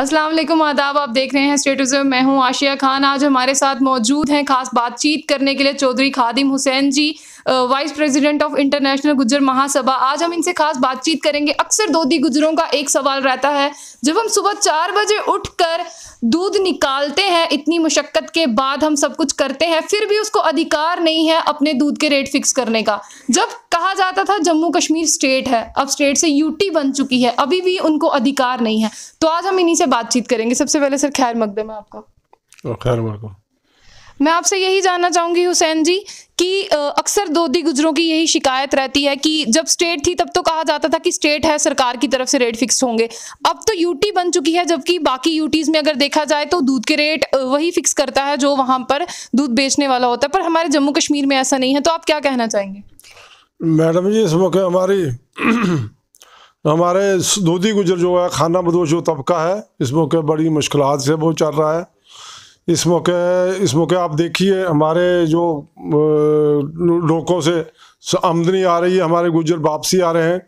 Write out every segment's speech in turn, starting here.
अस्सलाम वालेकुम आदाब आप देख रहे हैं स्टेटस मैं हूं आशिया खान आज हमारे साथ मौजूद हैं खास बातचीत करने के लिए Chaudhary Khadim Hussain ji vice president of international Gujjar Mahasabha आज हम इनसे खास बातचीत करेंगे अक्सर दी गुजरों का एक सवाल रहता है जब हम सुबह चार बजे उठकर दूध निकालते हैं इतनी मुशक्क़त के बाद हम सब कुछ करते हैं फिर भी उसको अधिकार नहीं है अपने दूध के रेट फिक्स करने का जब कहा जाता था जम्मू कश्मीर स्टेट है अब स्टेट से यूटी बन चुकी है अभी भी उनको अधिकार नहीं है तो आज हम इन्हीं से बातचीत करेंगे सबसे पहले सर खैर मकदम है आपका खैर मकदम मैं आपसे यही जानना चाहूंगी हुसैन जी कि अक्सर दोदी गुजरों की यही शिकायत रहती है कि जब स्टेट थी तब तो कहा जाता था कि स्टेट है सरकार की तरफ से रेट फिक्स होंगे अब तो यूटी बन चुकी है जबकि बाकी यूटीज़ में अगर देखा जाए तो दूध के रेट वही फिक्स करता है जो वहां पर दूध बेचने वाला होता है पर हमारे जम्मू कश्मीर में ऐसा नहीं है तो आप क्या कहना चाहेंगे मैडम जी इस मौके हमारी हमारे दूधी गुजर जो है खाना बदोश जो तबका है इस मौके बड़ी मुश्किल से वो चल रहा है इस मौके इस मौके आप देखिए हमारे जो लोगों से आमदनी आ रही है हमारे गुजर वापसी आ रहे हैं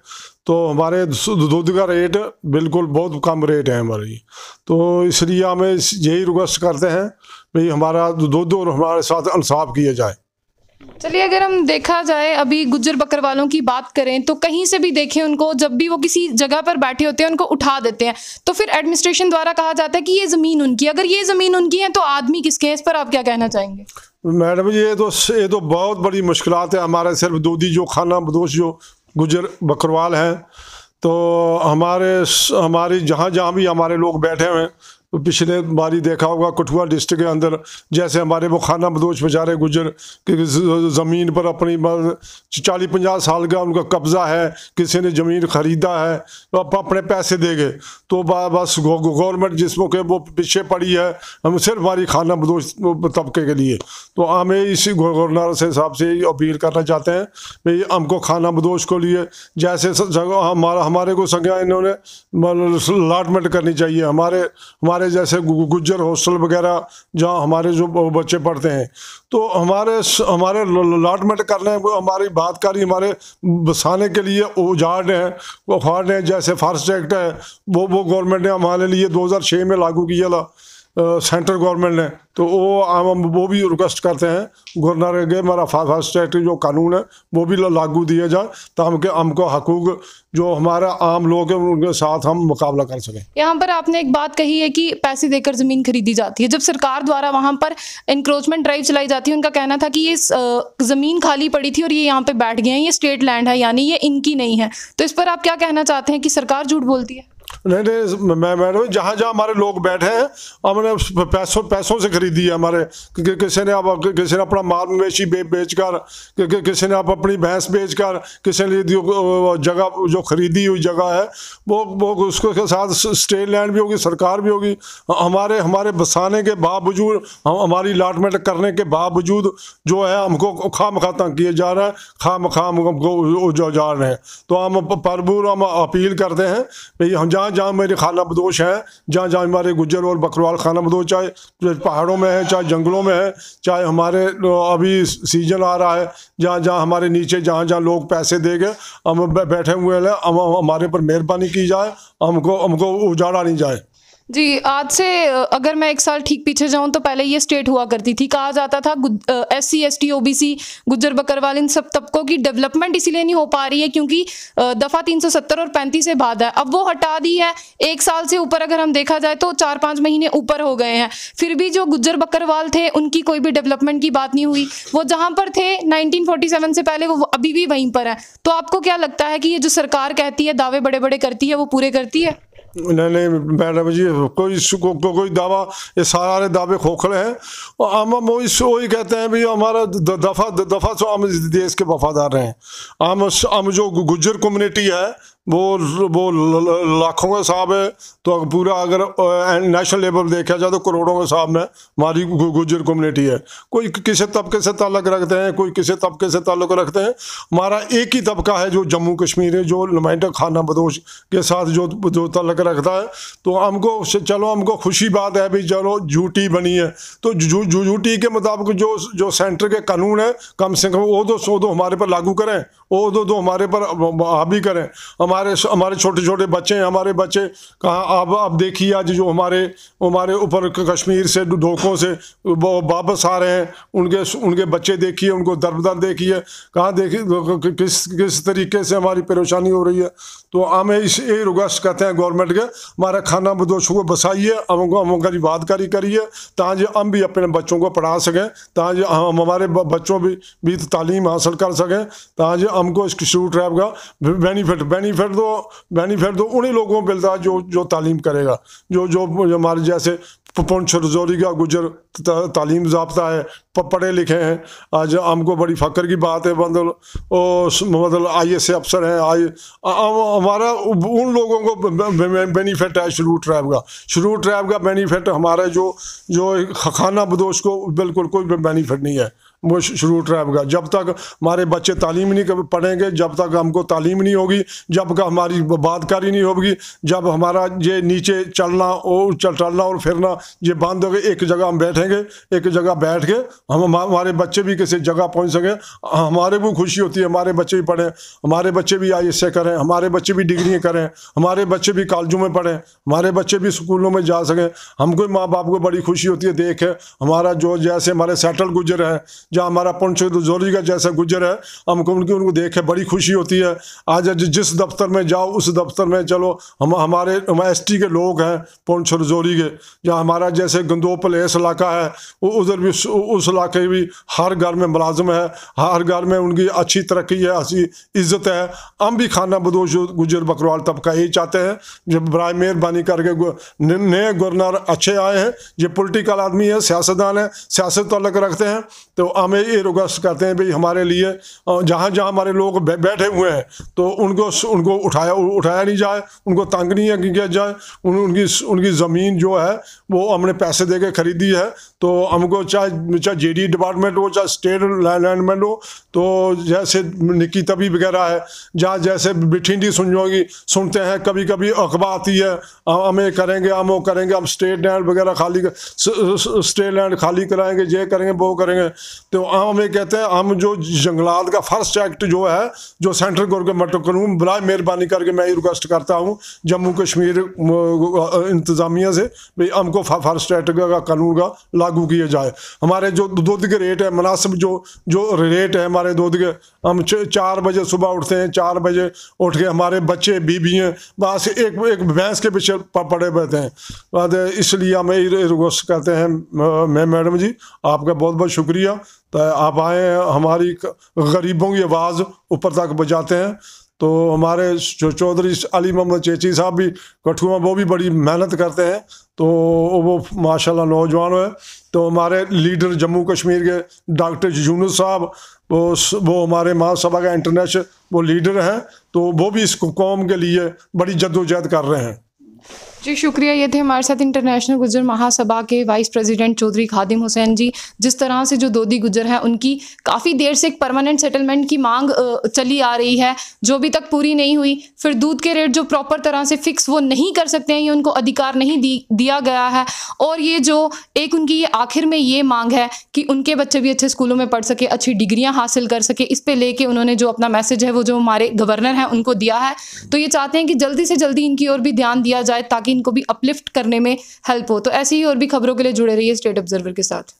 तो हमारे दूध का रेट बिल्कुल बहुत कम रेट है हमारे तो इसलिए हमें यही रिक्वेस्ट करते हैं भाई हमारा दूध और हमारे साथ इंसाफ किया जाए चलिए अगर हम देखा जाए अभी गुज्जर बकरवालों की बात करें तो कहीं से भी देखें उनको जब भी वो किसी जगह पर बैठे होते हैं उनको उठा देते हैं तो फिर एडमिनिस्ट्रेशन द्वारा कहा जाता है कि ये ज़मीन उनकी अगर ये ज़मीन उनकी है तो आदमी किसके हैं इस पर आप क्या कहना चाहेंगे मैडम ये तो ये तो बहुत बड़ी मुश्किल है हमारे सिर्फ दूधी जो खाना बदोश जो गुजर बकरवाल हैं तो हमारे हमारी जहाँ जहाँ भी हमारे लोग बैठे हुए हैं पिछले बारी देखा होगा कठुआ डिस्ट्रिक्ट के अंदर जैसे हमारे वो खाना बदोश बेचारे गुजर कि ज़मीन पर अपनी चालीस पचास साल का उनका कब्ज़ा है किसी ने ज़मीन ख़रीदा है तो आप अपने पैसे देंगे तो बस गवर्नमेंट जिस मौके वो पीछे पड़ी है हम सिर्फ हमारी खाना बदोश तबके के लिए तो हमें इसी गवर्नर से साहब से अपील करना चाहते हैं भाई हमको खाना बदोश को लिए जैसे हमारा हमारे को संज्ञा इन्होंने अलाटमेंट मतलब करनी चाहिए हमारे हमारे हमारे जैसे गुज्जर हॉस्टल वगैरह जहाँ हमारे जो बच्चे पढ़ते हैं तो हमारे हमारे अलाटमेंट करने हमारी बात करी हमारे बसाने के लिए उजाड़ हैं वो खाड़ हैं जैसे फारस्ट एक्ट है वो वो गवर्नमेंट ने हमारे लिए 2006 में लागू किया था सेंट्रल गवर्नमेंट ने तो वो हम वो भी रिक्वेस्ट करते हैं गवर्नर के फाइव फाइव स्टेट जो कानून है वो भी लागू दिए जाए ताकि हमको हकूक जो हमारे आम लोग हैं उनके साथ हम मुकाबला कर सकें यहाँ पर आपने एक बात कही है कि पैसे देकर ज़मीन खरीदी जाती है जब सरकार द्वारा वहाँ पर इंक्रोचमेंट ड्राइव चलाई जाती है उनका कहना था कि ये ज़मीन खाली पड़ी थी और ये यहाँ पर बैठ गए हैं ये स्टेट लैंड है यानी ये इनकी नहीं है तो इस पर आप क्या कहना चाहते हैं कि सरकार झूठ बोलती है नहीं नहीं मैं मैडम जहाँ जहाँ हमारे लोग बैठे हैं हमने पैसों पैसों से खरीदी है हमारे कि, किसी ने आप किसी ने अपना माल मवेशी बे, बेच कर कि, कि, किसी ने आप अपनी भैंस बेच कर किसी ने जगह जो खरीदी हुई जगह है वो वो उसके साथ स्टेट लैंड भी होगी सरकार भी होगी हमारे हमारे बसाने के बावजूद हम हमारी अलाटमेंट करने के बावजूद जो है हमको खाम खा तंग किए जा रहा है खाम खाम हमको जो जा रहे हैं तो हम प्रभुर हम अपील करते हैं भाई हम जहाँ जहाँ मेरे खाना बदोश हैं जहाँ जहाँ हमारे गुजर और बकरवाल खाना बदोश चाहे पहाड़ों में है चाहे जंगलों में है चाहे हमारे अभी सीजन आ रहा है जहाँ जहाँ हमारे नीचे जहाँ जहाँ लोग पैसे दे गए हम बैठे हुए हैं हम हमारे पर मेहरबानी की जाए हमको हमको उजाड़ा नहीं जाए जी आज से अगर मैं एक साल ठीक पीछे जाऊं तो पहले ये स्टेट हुआ करती थी कहा जाता था S C S T O B C Gujjar Bakarwal इन सब तबकों की डेवलपमेंट इसीलिए नहीं हो पा रही है क्योंकि दफ़ा 370 और 35 से बाद है अब वो हटा दी है एक साल से ऊपर अगर हम देखा जाए तो चार पाँच महीने ऊपर हो गए हैं फिर भी जो गुज्जर बकरवाल थे उनकी कोई भी डेवलपमेंट की बात नहीं हुई वो जहाँ पर थे नाइनटीन से पहले वो अभी भी वहीं पर है तो आपको क्या लगता है कि ये जो सरकार कहती है दावे बड़े बड़े करती है वो पूरे करती है नहीं नहीं मैडम जी कोई को, को, कोई दावा ये सारे दावे खोखले हैं और हम हम वही वही कहते हैं भाई हमारा दफा दफा सो हम देश के वफादार रहे हैं हम हम जो गुजर कम्युनिटी है वो वो लाखों का साहब है तो पूरा अगर नेशनल लेवल देखा जाए तो करोड़ों के हिसाब में हमारी गुजर कम्युनिटी है कोई किसी तबके से ताल्लुक रखते हैं कोई किसी तबके से ताल्लुक रखते हैं हमारा एक ही तबका है जो जम्मू कश्मीर है जो नुमाइंदा खाना बदोश के साथ जो जो ताल्लुक रखता है तो हमको चलो हमको खुशी बात है भी चलो झूठी बनी है तो झूठी के मुताबिक जो जो सेंटर के कानून है कम से कम वो दो तो, सो दो तो हमारे पर लागू करें वो दो तो, दो हमारे पर हावी करें हमारे हमारे हमारे छोटे छोटे बच्चे हैं हमारे बच्चे कहाँ अब अब देखिए आज जो हमारे हमारे ऊपर कश्मीर से ढोकों से वापस आ रहे हैं उनके उनके बच्चे देखिए उनको दरबदर देखिए कहाँ देखिए किस किस तरीके से हमारी परेशानी हो रही है तो हमें इस ये रिक्वेस्ट करते हैं गवर्नमेंट के हमारा खाना बदोश को बसाइए हमको हम करी करिए ताकि हम भी अपने बच्चों को पढ़ा सकें ताकि हम हमारे बच्चों भी भी तालीम हासिल कर सकें ताकि हमको इस शूट ट्रैप का बेनिफिट बेनिफिट बेनिफिट तो बेनिफिट तो उन्हीं लोगों को मिलता है जो जो तालीम करेगा जो जो हमारे जैसे पुंछ रजौरी का गुजर तालीम जबता है पढ़े लिखे हैं आज हमको बड़ी फ़ख्र की बात है मतलब मतलब आई एस अफसर हैं आई हमारा उन लोगों को बेनिफिट है शुरू ट्रैब का शुरू ट्रैब का बेनिफिट हमारा जो जो खाना बदोश को बिल्कुल कोई बेनिफिट नहीं है वो शुरू ट्रैप का जब तक हमारे बच्चे तालीम नहीं पढ़ेंगे जब तक हमको तालीम नहीं होगी जब का हमारी बातकारी नहीं होगी जब हमारा ये नीचे चलना और चल टलना और फिरना ये बंद हो गए एक जगह हम बैठेंगे एक जगह बैठ के हम हमारे बच्चे भी किसी जगह पहुंच सकें हाँ, हमारे को खुशी होती है हमारे बच्चे भी पढ़ें हमारे बच्चे भी आई करें हमारे बच्चे भी डिग्रियाँ करें हमारे बच्चे भी कॉलेजों में पढ़ें हमारे बच्चे भी स्कूलों में जा सकें हमको माँ बाप को बड़ी खुशी होती है देखें हमारा जो जैसे हमारे सेटल गुजर है जहाँ हमारा पुण्य जोरी का जैसा गुजर है हमको उनकी उनको देखे बड़ी खुशी होती है आज जिस दफ्तर में जाओ उस दफ्तर में चलो हम हमारे एस टी के लोग हैं पुण्य जोरी के जहाँ हमारा जैसे गंदोपल एस इलाका है उधर भी उस इलाके भी हर घर में मुलाजम है हर घर में उनकी अच्छी तरक्की है अच्छी इज्जत है हम भी खाना बदोश गुजर बकरवाल तबका यही चाहते हैं जब बर मेहरबानी करके नए गवर्नर अच्छे आए हैं ये पोलिटिकल आदमी है सियासतदान है सियासत तलक तो रखते हैं तो हमें ये रिक्वेस्ट करते हैं भाई हमारे लिए जहाँ जहाँ हमारे लोग बैठे हुए हैं तो उनको उनको उठाया उठाया नहीं जाए उनको तंग नहीं किया जाए उन, उनकी उनकी ज़मीन जो है वो हमने पैसे दे के ख़रीदी है तो हमको चाहे चाहे जे डिपार्टमेंट हो चाहे स्टेट लैंडमेंट हो तो जैसे निकी तभी वगैरह है जहाँ जैसे बिठिंडी सुन जाएगी सुनते हैं कभी कभी अखबार आती है हमें करेंगे हम वो करेंगे हम स्टेट लैंड वगैरह खाली स्टेट लैंड खाली कराएंगे ये करेंगे वो करेंगे तो हम ये कहते हैं हम जो जंगलात का फर्स्ट एक्ट जो है जो सेंट्रल गवर्नमेंट कानून करूँ मेहरबानी करके मैं ये रिक्वेस्ट करता हूँ जम्मू कश्मीर इंतज़ामिया से भाई हमको फर्स्ट एक्ट का कानून का लागू किया जाए हमारे जो दूध के रेट है मुनासिब जो जो रेट है हमारे दूध के हम चार बजे सुबह उठते हैं चार बजे उठ के हमारे बच्चे बीबियाँ बस एक एक भैंस के पीछे पड़े बैठे हैं इसलिए हम रिक्वेस्ट करते हैं मैं मैडम जी आपका बहुत बहुत शुक्रिया तो आप आए हमारी गरीबों की आवाज़ ऊपर तक बजाते हैं तो हमारे जो चौधरी अली मोहम्मद चेची साहब भी कठुआ वो भी बड़ी मेहनत करते हैं तो वो माशाल्लाह नौजवान है तो हमारे लीडर जम्मू कश्मीर के डॉक्टर जूनू साहब वो वो हमारे महासभा का इंटरनेशनल वो लीडर हैं तो वो भी इस कौम के लिए बड़ी जद्दोजहद कर रहे हैं जी शुक्रिया ये थे हमारे साथ इंटरनेशनल गुजर महासभा के वाइस प्रेसिडेंट चौधरी खादिम हुसैन जी जिस तरह से जो दोदी गुजर हैं उनकी काफ़ी देर से एक परमानेंट सेटलमेंट की मांग चली आ रही है जो अभी तक पूरी नहीं हुई फिर दूध के रेट जो प्रॉपर तरह से फिक्स वो नहीं कर सकते हैं ये उनको अधिकार नहीं दी दिया गया है और ये जो एक उनकी ये आखिर में ये मांग है कि उनके बच्चे भी अच्छे स्कूलों में पढ़ सके अच्छी डिग्रियाँ हासिल कर सके इस पर लेके उन्होंने जो अपना मैसेज है वो जो हमारे गवर्नर हैं उनको दिया है तो ये चाहते हैं कि जल्दी से जल्दी इनकी ओर भी ध्यान दिया जाए ताकि इनको भी अपलिफ्ट करने में हेल्प हो तो ऐसी ही और भी खबरों के लिए जुड़े रहिए स्टेट ऑब्जर्वर के साथ